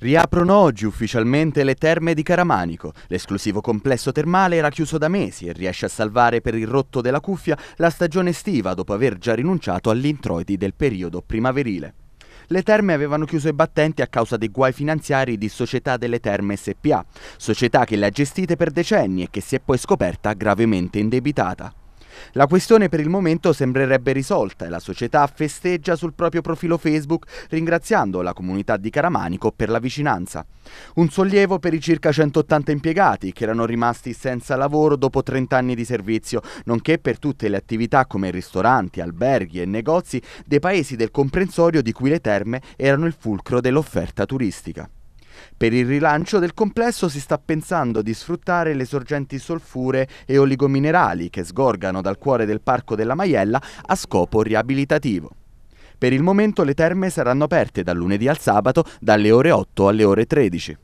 Riaprono oggi ufficialmente le terme di Caramanico. L'esclusivo complesso termale era chiuso da mesi e riesce a salvare per il rotto della cuffia la stagione estiva dopo aver già rinunciato agli introiti del periodo primaverile. Le terme avevano chiuso i battenti a causa dei guai finanziari di Società delle Terme SPA, società che le ha gestite per decenni e che si è poi scoperta gravemente indebitata. La questione per il momento sembrerebbe risolta e la società festeggia sul proprio profilo Facebook ringraziando la comunità di Caramanico per la vicinanza. Un sollievo per i circa 180 impiegati che erano rimasti senza lavoro dopo 30 anni di servizio, nonché per tutte le attività come ristoranti, alberghi e negozi dei paesi del comprensorio di cui le terme erano il fulcro dell'offerta turistica. Per il rilancio del complesso si sta pensando di sfruttare le sorgenti solfure e oligominerali che sgorgano dal cuore del Parco della Maiella a scopo riabilitativo. Per il momento le terme saranno aperte dal lunedì al sabato dalle ore 8 alle ore 13.